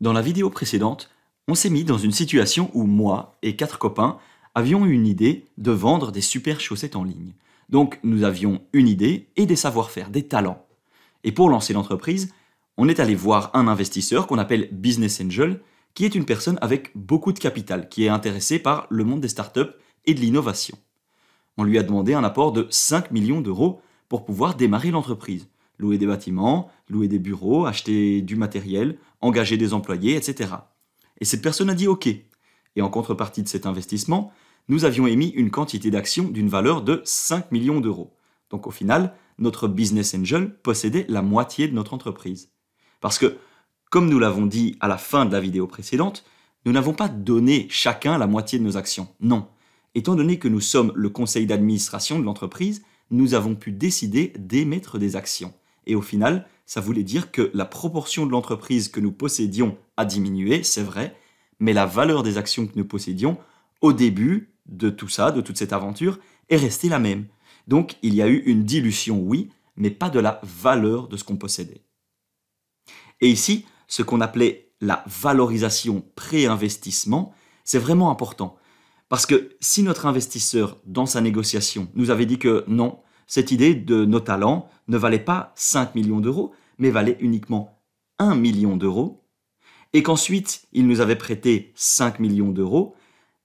Dans la vidéo précédente, on s'est mis dans une situation où moi et quatre copains avions une idée de vendre des super chaussettes en ligne. Donc nous avions une idée et des savoir-faire, des talents. Et pour lancer l'entreprise, on est allé voir un investisseur qu'on appelle Business Angel, qui est une personne avec beaucoup de capital, qui est intéressée par le monde des startups et de l'innovation. On lui a demandé un apport de 5 millions d'euros pour pouvoir démarrer l'entreprise louer des bâtiments, louer des bureaux, acheter du matériel, engager des employés, etc. Et cette personne a dit OK. Et en contrepartie de cet investissement, nous avions émis une quantité d'actions d'une valeur de 5 millions d'euros. Donc au final, notre business angel possédait la moitié de notre entreprise. Parce que, comme nous l'avons dit à la fin de la vidéo précédente, nous n'avons pas donné chacun la moitié de nos actions. Non. Étant donné que nous sommes le conseil d'administration de l'entreprise, nous avons pu décider d'émettre des actions. Et au final, ça voulait dire que la proportion de l'entreprise que nous possédions a diminué, c'est vrai, mais la valeur des actions que nous possédions au début de tout ça, de toute cette aventure, est restée la même. Donc il y a eu une dilution, oui, mais pas de la valeur de ce qu'on possédait. Et ici, ce qu'on appelait la valorisation pré-investissement, c'est vraiment important. Parce que si notre investisseur, dans sa négociation, nous avait dit que non, cette idée de nos talents ne valait pas 5 millions d'euros, mais valait uniquement 1 million d'euros, et qu'ensuite il nous avait prêté 5 millions d'euros,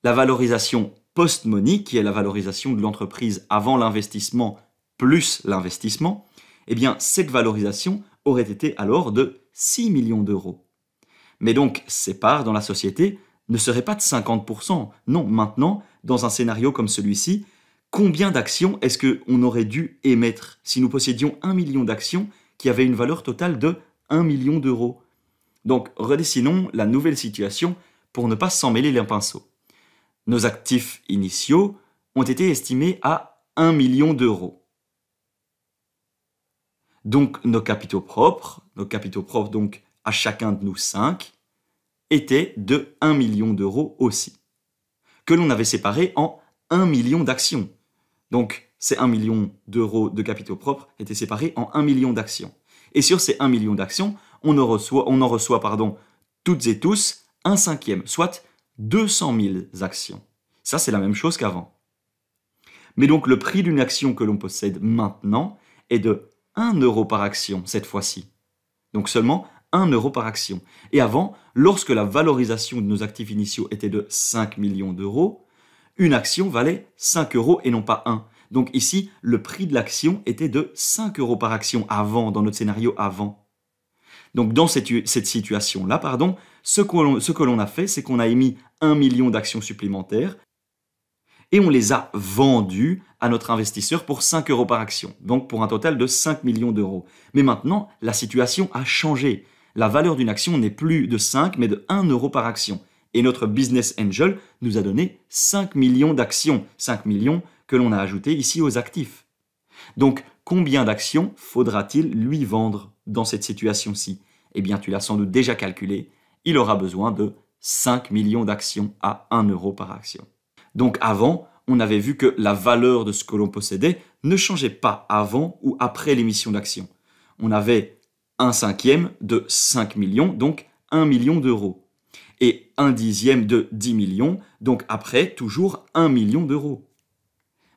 la valorisation post-money, qui est la valorisation de l'entreprise avant l'investissement plus l'investissement, eh bien cette valorisation aurait été alors de 6 millions d'euros. Mais donc ces parts dans la société ne seraient pas de 50%, non, maintenant, dans un scénario comme celui-ci, combien d'actions est-ce qu'on aurait dû émettre si nous possédions un million d'actions qui avaient une valeur totale de 1 million d'euros Donc redessinons la nouvelle situation pour ne pas s'en mêler les pinceaux. Nos actifs initiaux ont été estimés à 1 million d'euros. Donc nos capitaux propres, nos capitaux propres donc à chacun de nous cinq, étaient de 1 million d'euros aussi, que l'on avait séparés en 1 million d'actions. Donc, ces 1 million d'euros de capitaux propres étaient séparés en 1 million d'actions. Et sur ces 1 million d'actions, on en reçoit, on en reçoit pardon, toutes et tous un cinquième, soit 200 000 actions. Ça, c'est la même chose qu'avant. Mais donc le prix d'une action que l'on possède maintenant est de 1 euro par action cette fois-ci. Donc seulement 1 euro par action. Et avant, lorsque la valorisation de nos actifs initiaux était de 5 millions d'euros, une action valait 5 euros et non pas 1. Donc ici, le prix de l'action était de 5 euros par action avant, dans notre scénario avant. Donc dans cette, situation-là, pardon, ce que l'on a fait, c'est qu'on a émis 1 million d'actions supplémentaires et on les a vendues à notre investisseur pour 5 euros par action, donc pour un total de 5 millions d'euros. Mais maintenant, la situation a changé. La valeur d'une action n'est plus de 5, mais de 1 euro par action. Et notre business angel nous a donné 5 millions d'actions, 5 millions que l'on a ajouté ici aux actifs. Donc, combien d'actions faudra-t-il lui vendre dans cette situation-ci Eh bien, tu l'as sans doute déjà calculé, il aura besoin de 5 millions d'actions à 1 euro par action. Donc avant, on avait vu que la valeur de ce que l'on possédait ne changeait pas avant ou après l'émission d'actions. On avait un cinquième de 5 millions, donc 1 million d'euros et un dixième de 10 millions, donc après toujours 1 million d'euros.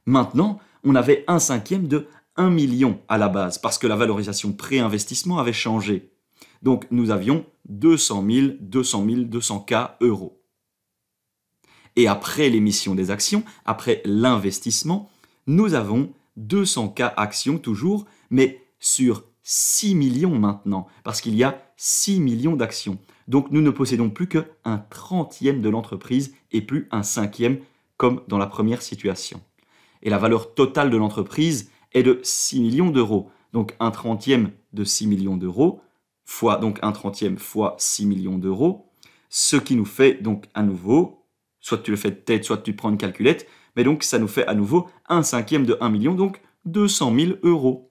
Maintenant, on avait un cinquième de 1 million à la base, parce que la valorisation pré-investissement avait changé. Donc nous avions 200 000, 200 000, 200K euros. Et après l'émission des actions, après l'investissement, nous avons 200K actions toujours, mais sur 6 millions maintenant, parce qu'il y a 6 millions d'actions. Donc nous ne possédons plus qu'un trentième de l'entreprise et plus un cinquième comme dans la première situation. Et la valeur totale de l'entreprise est de 6 millions d'euros. Donc un trentième de 6 millions d'euros fois donc un trentième fois 6 millions d'euros, ce qui nous fait donc à nouveau, soit tu le fais de tête, soit tu prends une calculette, mais donc ça nous fait à nouveau un cinquième de 1 million, donc 200 000 euros.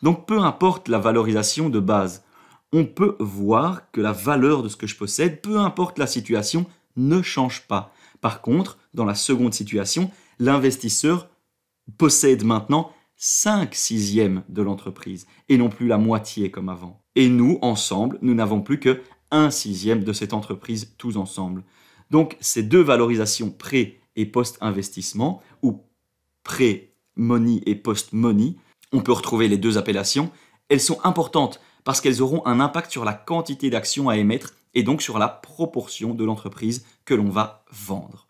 Donc peu importe la valorisation de base, on peut voir que la valeur de ce que je possède, peu importe la situation, ne change pas. Par contre, dans la seconde situation, l'investisseur possède maintenant 5 sixièmes de l'entreprise et non plus la moitié comme avant. Et nous, ensemble, nous n'avons plus que 1 sixième de cette entreprise tous ensemble. Donc ces deux valorisations pré et post-investissement ou pré-money et post-money, on peut retrouver les deux appellations, elles sont importantes parce qu'elles auront un impact sur la quantité d'actions à émettre et donc sur la proportion de l'entreprise que l'on va vendre.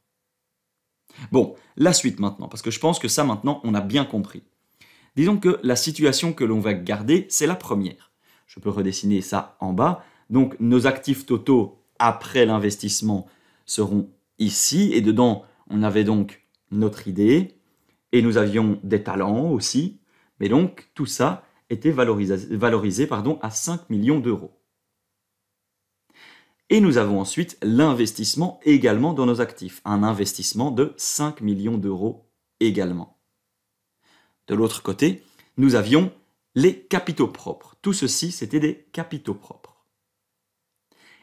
Bon, la suite maintenant, parce que je pense que ça maintenant on a bien compris. Disons que la situation que l'on va garder, c'est la première. Je peux redessiner ça en bas. Donc nos actifs totaux après l'investissement seront ici, et dedans on avait donc notre idée, et nous avions des talents aussi, mais donc tout ça, était valorisé, pardon, à 5 millions d'euros. Et nous avons ensuite l'investissement également dans nos actifs, un investissement de 5 millions d'euros également. De l'autre côté, nous avions les capitaux propres. Tout ceci, c'était des capitaux propres.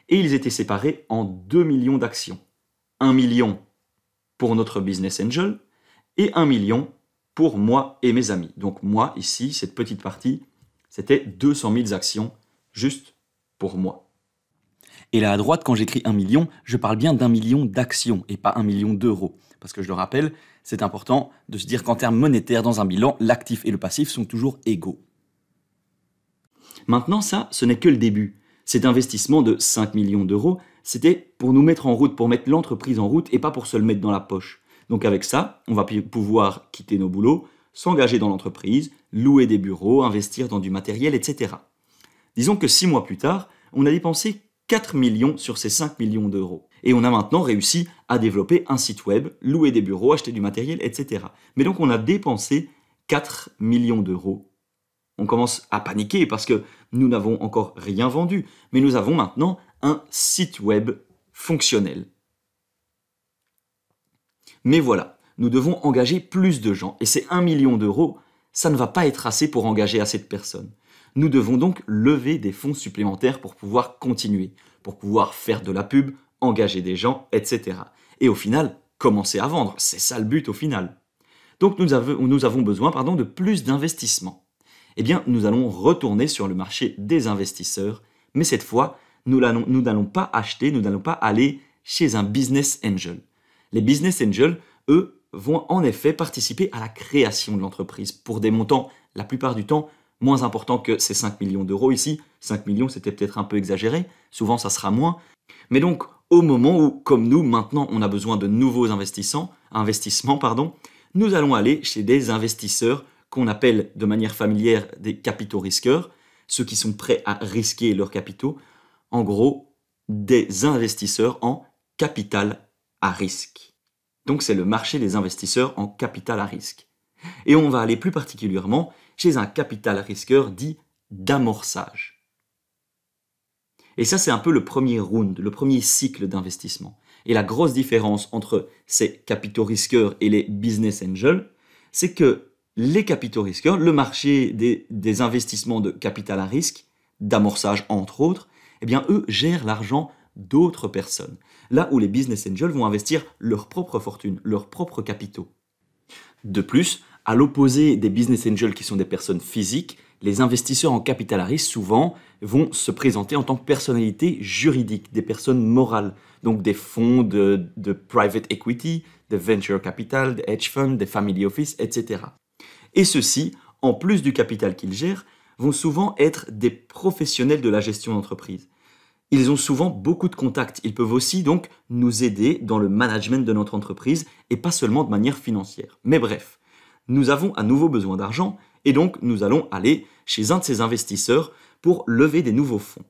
Et ils étaient séparés en 2 millions d'actions. 1 million pour notre business angel et 1 million pour moi et mes amis. Donc moi, ici, cette petite partie, c'était 200 000 actions juste pour moi. Et là à droite, quand j'écris un million, je parle bien d'un million d'actions et pas un million d'euros. Parce que je le rappelle, c'est important de se dire qu'en termes monétaires, dans un bilan, l'actif et le passif sont toujours égaux. Maintenant, ça, ce n'est que le début. Cet investissement de 5 millions d'euros, c'était pour nous mettre en route, pour mettre l'entreprise en route et pas pour se le mettre dans la poche. Donc avec ça, on va pouvoir quitter nos boulots, s'engager dans l'entreprise, louer des bureaux, investir dans du matériel, etc. Disons que six mois plus tard, on a dépensé 4 millions sur ces 5 millions d'euros. Et on a maintenant réussi à développer un site web, louer des bureaux, acheter du matériel, etc. Mais donc on a dépensé 4 millions d'euros. On commence à paniquer parce que nous n'avons encore rien vendu, mais nous avons maintenant un site web fonctionnel mais voilà, nous devons engager plus de gens, et ces 1 million d'euros, ça ne va pas être assez pour engager assez de personnes. Nous devons donc lever des fonds supplémentaires pour pouvoir continuer, pour pouvoir faire de la pub, engager des gens, etc. Et au final, commencer à vendre, c'est ça le but au final. Donc nous, avons, besoin de plus d'investissements. Eh bien, nous allons retourner sur le marché des investisseurs, mais cette fois, nous n'allons pas acheter, nous n'allons pas aller chez un business angel. Les business angels, eux, vont en effet participer à la création de l'entreprise pour des montants, la plupart du temps, moins importants que ces 5 millions d'euros ici. 5 millions, c'était peut-être un peu exagéré, souvent ça sera moins. Mais donc, au moment où, comme nous, maintenant, on a besoin de nouveaux investissements, investissements pardon, nous allons aller chez des investisseurs qu'on appelle de manière familière des capitaux risqueurs, ceux qui sont prêts à risquer leurs capitaux, en gros, des investisseurs en capital à risque. Donc c'est le marché des investisseurs en capital à risque. Et on va aller plus particulièrement chez un capital risqueur dit d'amorçage. Et ça c'est un peu le premier round, le premier cycle d'investissement. Et la grosse différence entre ces capitaux risqueurs et les business angels, c'est que les capitaux risqueurs, le marché des, investissements de capital à risque, d'amorçage entre autres, eh bien eux gèrent l'argent d'autres personnes, là où les business angels vont investir leur propre fortune, leurs propres capitaux. De plus, à l'opposé des business angels qui sont des personnes physiques, les investisseurs en capital risque souvent vont se présenter en tant que personnalités juridiques, des personnes morales, donc des fonds de, private equity, de venture capital, de hedge funds, des family office, etc. Et ceux-ci, en plus du capital qu'ils gèrent, vont souvent être des professionnels de la gestion d'entreprise. Ils ont souvent beaucoup de contacts. Ils peuvent aussi donc nous aider dans le management de notre entreprise et pas seulement de manière financière. Mais bref, nous avons à nouveau besoin d'argent et donc nous allons aller chez un de ces investisseurs pour lever des nouveaux fonds.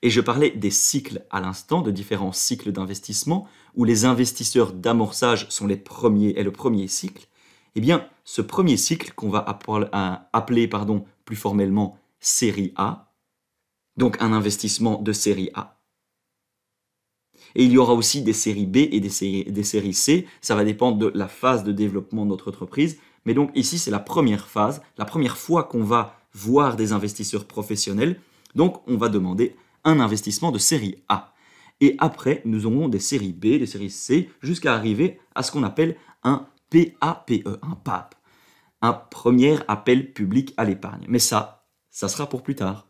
Et je parlais des cycles à l'instant, de différents cycles d'investissement, où les investisseurs d'amorçage sont les premiers et le premier cycle. Eh bien, ce premier cycle qu'on va euh, appeler plus formellement série A, donc un investissement de série A. Et il y aura aussi des séries B et des séries, C, ça va dépendre de la phase de développement de notre entreprise, mais donc ici c'est la première phase, la première fois qu'on va voir des investisseurs professionnels, donc on va demander un investissement de série A. Et après, nous aurons des séries B, des séries C, jusqu'à arriver à ce qu'on appelle un PAPE, un PAP, e, un premier appel public à l'épargne. Mais ça, ça sera pour plus tard.